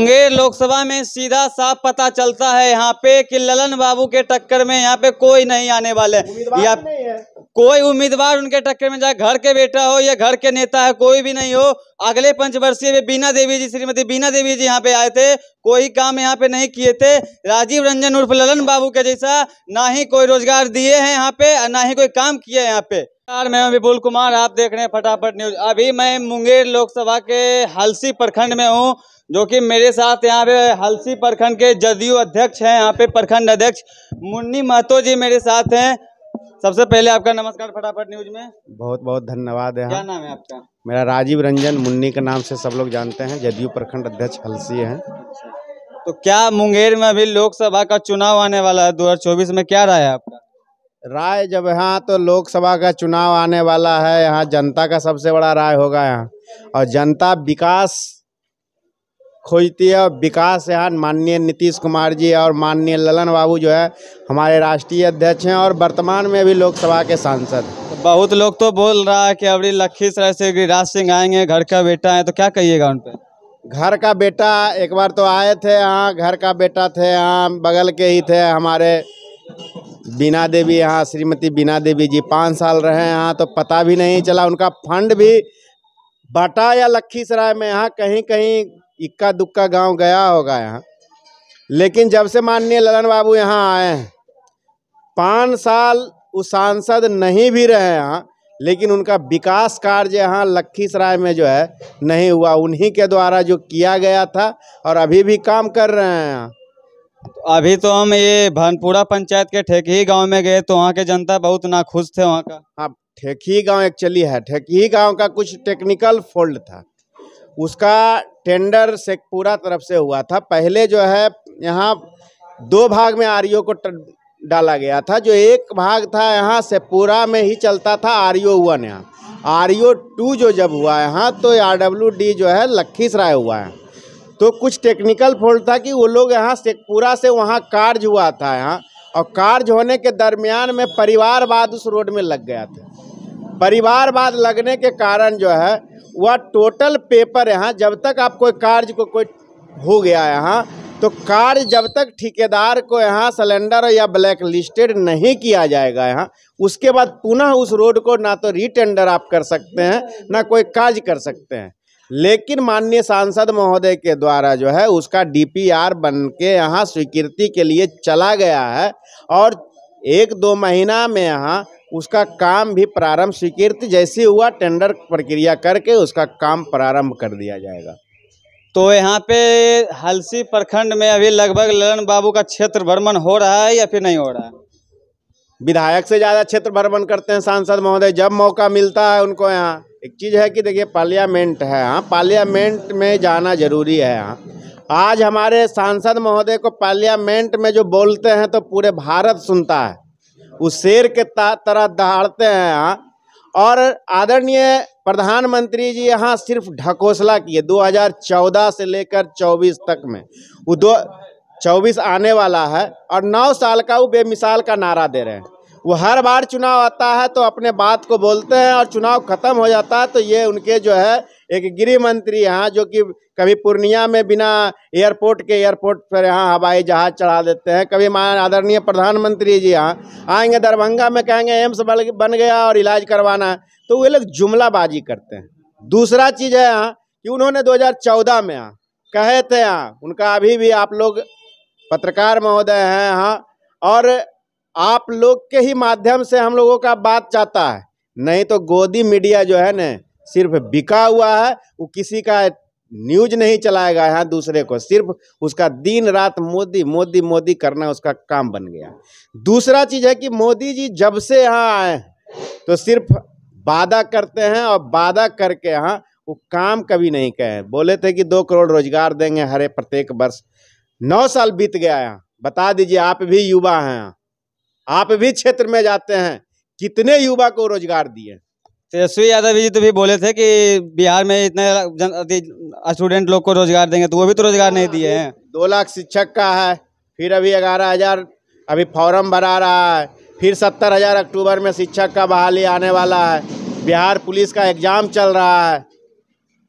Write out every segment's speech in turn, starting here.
मुंगेर लोकसभा में सीधा साफ पता चलता है यहाँ पे कि ललन बाबू के टक्कर में यहाँ पे कोई नहीं आने वाले या कोई उम्मीदवार उनके टक्कर में जाए घर के बेटा हो या घर के नेता है कोई भी नहीं हो अगले पंचवर्षीय में बीना देवी जी श्रीमती बीना देवी जी यहाँ पे आए थे कोई काम यहाँ पे नहीं किए थे राजीव रंजन उर्फ ललन बाबू के जैसा ना ही कोई रोजगार दिए है यहाँ पे और ना ही कोई काम किया है यहाँ पे यार मैं विपुल कुमार आप देख रहे हैं फटाफट न्यूज अभी मैं मुंगेर लोकसभा के हलसी प्रखंड में हूँ जो कि मेरे साथ यहाँ पे हलसी प्रखंड के जदयू अध्यक्ष हैं यहाँ पे प्रखंड अध्यक्ष मुन्नी महतो जी मेरे साथ हैं सबसे पहले आपका नमस्कार फटाफट न्यूज में बहुत बहुत धन्यवाद है क्या नाम है आपका मेरा राजीव रंजन मुन्नी के नाम से सब लोग जानते हैं जदयू प्रखंड अध्यक्ष हलसी है अच्छा। तो क्या मुंगेर में अभी लोकसभा का चुनाव आने वाला है दो में क्या राय है आपका राय जब यहाँ तो लोकसभा का चुनाव आने वाला है यहाँ जनता का सबसे बड़ा राय होगा यहाँ और जनता विकास खोजती है और विकास यहाँ माननीय नीतीश कुमार जी और माननीय ललन बाबू जो है हमारे राष्ट्रीय अध्यक्ष हैं और वर्तमान में भी लोकसभा के सांसद बहुत लोग तो बोल रहा है कि अभी लखीसराय से गिरिराज सिंह आएंगे घर का बेटा है तो क्या कहिएगा उन पर घर का बेटा एक बार तो आए थे यहाँ घर का बेटा थे यहाँ बगल के ही थे हमारे बीना देवी यहाँ श्रीमती बीना देवी जी पाँच साल रहे यहाँ तो पता भी नहीं चला उनका फंड भी बटा या लखीसराय में यहाँ कहीं कहीं इक्का दुक्का गांव गया होगा यहाँ लेकिन जब से माननीय ललन बाबू यहाँ आए हैं पाँच साल उस सांसद नहीं भी रहे यहाँ लेकिन उनका विकास कार्य यहाँ लखीसराय में जो है नहीं हुआ उन्हीं के द्वारा जो किया गया था और अभी भी काम कर रहे हैं यहाँ तो अभी तो हम ये भानपुरा पंचायत के ठेकही गांव में गए तो वहाँ के जनता बहुत नाखुश थे वहाँ का हाँ ठेकही गांव एक्चुअली है ठेकही गांव का कुछ टेक्निकल फोल्ड था उसका टेंडर शेखपुरा तरफ से हुआ था पहले जो है यहाँ दो भाग में आर को डाला गया था जो एक भाग था यहाँ शेखपुरा में ही चलता था आर ओ वन यहाँ आर टू जो जब हुआ है यहाँ तो आर डब्ल्यू डी जो है लखीसराय हुआ है तो कुछ टेक्निकल फॉल्ट था कि वो लोग यहाँ शेखपुरा से वहाँ कार्ज हुआ था यहाँ और कार्ज होने के दरमियान में परिवारवाद उस रोड में लग गया था परिवारवाद लगने के कारण जो है वह टोटल पेपर यहाँ जब तक आप कोई कार्य को कोई हो गया यहाँ तो कार्य जब तक ठेकेदार को यहाँ सिलेंडर या ब्लैक लिस्टेड नहीं किया जाएगा यहाँ उसके बाद पुनः उस रोड को ना तो रिटेंडर आप कर सकते हैं ना कोई कार्य कर सकते हैं लेकिन माननीय सांसद महोदय के द्वारा जो है उसका डीपीआर बन के यहाँ स्वीकृति के लिए चला गया है और एक दो महीना में यहाँ उसका काम भी प्रारंभ स्वीकृति जैसे हुआ टेंडर प्रक्रिया करके उसका काम प्रारंभ कर दिया जाएगा तो यहाँ पे हलसी प्रखंड में अभी लगभग ललन बाबू का क्षेत्र भ्रमण हो रहा है या फिर नहीं हो रहा है विधायक से ज़्यादा क्षेत्र भ्रमण करते हैं सांसद महोदय जब मौका मिलता है उनको यहाँ एक चीज़ है कि देखिए पार्लियामेंट है हाँ पार्लियामेंट में जाना जरूरी है यहाँ आज हमारे सांसद महोदय को पार्लियामेंट में जो बोलते हैं तो पूरे भारत सुनता है उस शेर के तरह दहाड़ते हैं हाँ। और आदरणीय प्रधानमंत्री जी यहाँ सिर्फ ढकोसला किए 2014 से लेकर 24 तक में वो दो चौबीस आने वाला है और नौ साल का वो बेमिसाल का नारा दे रहे हैं वो हर बार चुनाव आता है तो अपने बात को बोलते हैं और चुनाव खत्म हो जाता है तो ये उनके जो है एक गृह मंत्री यहाँ जो कि कभी पूर्णिया में बिना एयरपोर्ट के एयरपोर्ट पर यहाँ हवाई जहाज चढ़ा देते हैं कभी मान आदरणीय प्रधानमंत्री जी यहाँ आएंगे दरभंगा में कहेंगे एम्स बन गया और इलाज करवाना तो वे लोग जुमलाबाजी करते हैं दूसरा चीज़ है यहाँ कि उन्होंने 2014 में यहाँ कहे थे यहाँ उनका अभी भी आप लोग पत्रकार महोदय हैं यहाँ और आप लोग के ही माध्यम से हम लोगों का बात चाहता है नहीं तो गोदी मीडिया जो है ना सिर्फ बिका हुआ है वो किसी का न्यूज नहीं चलाएगा यहाँ दूसरे को सिर्फ उसका दिन रात मोदी मोदी मोदी करना उसका काम बन गया दूसरा चीज है कि मोदी जी जब से यहाँ आए तो सिर्फ वादा करते हैं और वादा करके यहाँ वो काम कभी नहीं कहे बोले थे कि दो करोड़ रोजगार देंगे हरे प्रत्येक वर्ष नौ साल बीत गया यहाँ बता दीजिए आप भी युवा हैं आप भी क्षेत्र में जाते हैं कितने युवा को रोजगार दिए तेजस्वी तो यादव जी तो भी बोले थे कि बिहार में इतने स्टूडेंट लोग को रोजगार देंगे तो वो भी तो रोजगार नहीं हाँ, दिए हैं दो लाख शिक्षक का है फिर अभी ग्यारह हजार अभी फॉर्म भरा रहा है फिर सत्तर हजार अक्टूबर में शिक्षक का बहाली आने वाला है बिहार पुलिस का एग्जाम चल रहा है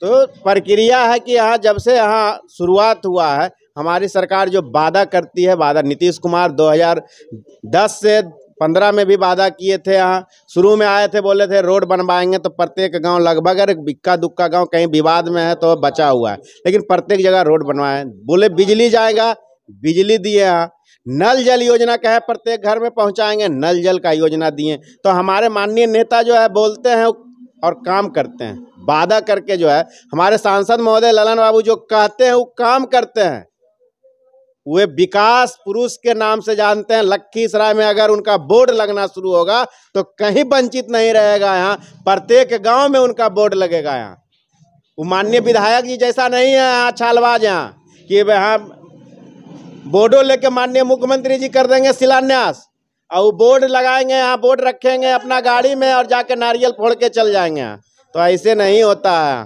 तो प्रक्रिया है कि यहाँ जब से यहाँ शुरुआत हुआ है हमारी सरकार जो वादा करती है वादा नीतीश कुमार 2010 से पंद्रह में भी वादा किए थे यहाँ शुरू में आए थे बोले थे रोड बनवाएंगे तो प्रत्येक गांव लगभग अगर बिक्का दुक्का गांव कहीं विवाद में है तो बचा हुआ है लेकिन प्रत्येक जगह रोड बनवाए बोले बिजली जाएगा बिजली दिए यहाँ नल जल योजना कहे प्रत्येक घर में पहुँचाएंगे नल जल का योजना दिए तो हमारे माननीय नेता जो है बोलते हैं और काम करते हैं वादा करके जो है हमारे सांसद महोदय ललन बाबू जो कहते हैं वो काम करते हैं वे विकास पुरुष के नाम से जानते हैं लखीसराय में अगर उनका बोर्ड लगना शुरू होगा तो कहीं वंचित नहीं रहेगा यहाँ प्रत्येक गांव में उनका बोर्ड लगेगा यहाँ वो माननीय विधायक जी जैसा नहीं है यहाँ छालवाज यहाँ कि यहाँ बोर्डो लेके माननीय मुख्यमंत्री जी कर देंगे शिलान्यास और वो बोर्ड लगाएंगे यहाँ बोर्ड रखेंगे अपना गाड़ी में और जाके नारियल फोड़ के चल जाएंगे तो ऐसे नहीं होता है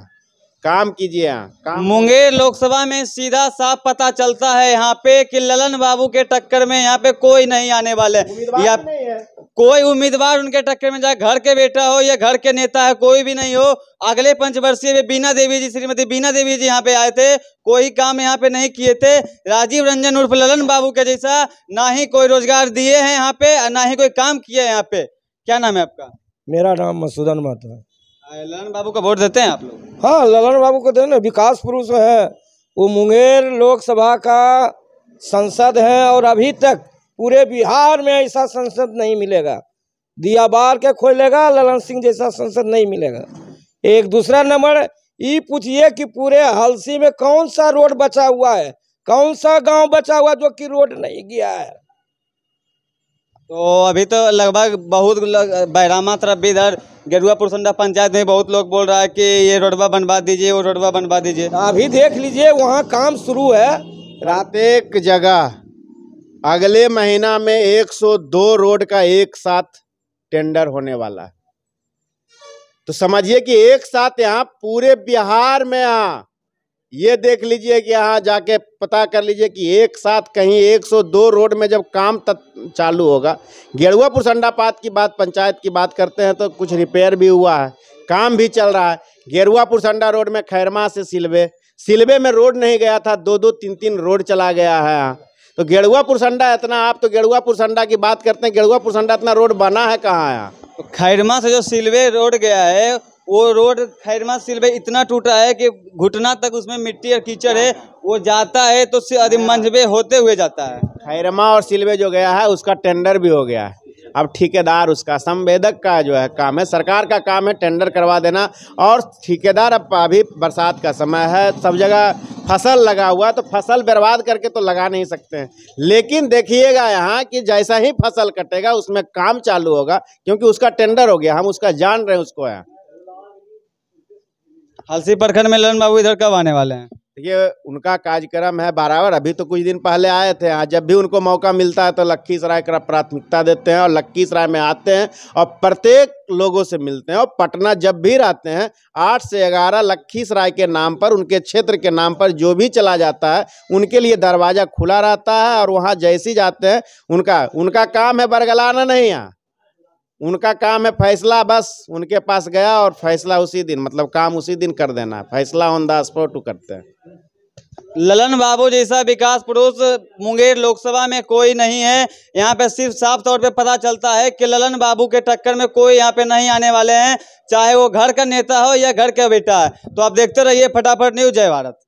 काम कीजिए काम मुंगेर लोकसभा में सीधा साफ पता चलता है यहाँ पे कि ललन बाबू के टक्कर में यहाँ पे कोई नहीं आने वाले या कोई उम्मीदवार उनके टक्कर में जाए घर के बेटा हो या घर के नेता है कोई भी नहीं हो अगले पंचवर्षीय में बीना देवी जी श्रीमती बीना देवी जी यहाँ पे आए थे कोई काम यहाँ पे नहीं किए थे राजीव रंजन उर्फ ललन बाबू के जैसा ना ही कोई रोजगार दिए है यहाँ पे ना ही कोई काम किया है यहाँ पे क्या नाम है आपका मेरा नाम मसूदन महतो है हाँ, ललन बाबू को वोट देते हैं आप लोग हाँ ललन बाबू को देना विकास पुरुष है वो मुंगेर लोकसभा का संसद है और अभी तक पूरे बिहार में ऐसा संसद नहीं मिलेगा दिया बार के खोलेगा ललन सिंह जैसा संसद नहीं मिलेगा एक दूसरा नंबर ये पूछिए कि पूरे हलसी में कौन सा रोड बचा हुआ है कौन सा गांव बचा हुआ जो कि रोड नहीं गया है तो अभी तो लगभग बहुत लग, बैरामा तरफ भी इधर गेरुआ पुरसंडा पंचायत में बहुत लोग बोल रहा है कि ये रोडवा बनवा दीजिए वो रोडवा बनवा दीजिए तो अभी देख लीजिए वहाँ काम शुरू है रात एक जगह अगले महीना में 102 रोड का एक साथ टेंडर होने वाला है तो समझिए कि एक साथ यहाँ पूरे बिहार में यहाँ ये देख लीजिए कि यहाँ जाके पता कर लीजिए कि एक साथ कहीं 102 रोड में जब काम तक चालू होगा गेरुआ पात की बात पंचायत की बात करते हैं तो कुछ रिपेयर भी हुआ है काम भी चल रहा है गेरुआ पुरसंडा रोड में खैरमा से सिलवे सिलवे में रोड नहीं गया था दो दो तीन तीन रोड चला गया है यहाँ तो गेरुआ पुरसंडा इतना आप तो गेरुआ पुरसंडा की बात करते हैं गेरुआ पुरसंडा इतना रोड बना है कहाँ यहाँ तो खैरमा से जो सिलवे रोड गया है वो रोड खैरमा सिल इतना टूटा है कि घुटना तक उसमें मिट्टी और कीचड़ है वो जाता है तो अधिक हाँ। मंजबे होते हुए जाता है खैरमा और सिलवे जो गया है उसका टेंडर भी हो गया है अब ठेकेदार उसका संवेदक का जो है काम है सरकार का काम है टेंडर करवा देना और ठेकेदार अब अभी बरसात का समय है सब जगह फसल लगा हुआ है तो फसल बर्बाद करके तो लगा नहीं सकते हैं लेकिन देखिएगा यहाँ कि जैसा ही फसल कटेगा उसमें काम चालू होगा क्योंकि उसका टेंडर हो गया हम उसका जान रहे हैं उसको यहाँ हलसी प्रखंड में ललन बाबू इधर कब आने वाले हैं देखिए उनका कार्यक्रम है बराबर अभी तो कुछ दिन पहले आए थे हाँ जब भी उनको मौका मिलता है तो लखीसराय का प्राथमिकता देते हैं और लखीसराय में आते हैं और प्रत्येक लोगों से मिलते हैं और पटना जब भी रहते हैं आठ से ग्यारह लखीसराय के नाम पर उनके क्षेत्र के नाम पर जो भी चला जाता है उनके लिए दरवाज़ा खुला रहता है और वहाँ जैसे जाते हैं उनका उनका काम है बरगलाना नहीं यहाँ उनका काम है फैसला बस उनके पास गया और फैसला उसी दिन मतलब काम उसी दिन कर देना फैसला ऑन द स्पॉट करते हैं ललन बाबू जैसा विकास पुरुष मुंगेर लोकसभा में कोई नहीं है यहाँ पे सिर्फ साफ तौर पे पता चलता है कि ललन बाबू के टक्कर में कोई यहाँ पे नहीं आने वाले हैं चाहे वो घर का नेता हो या घर का बेटा है तो आप देखते रहिए फटाफट न्यूज जय भारत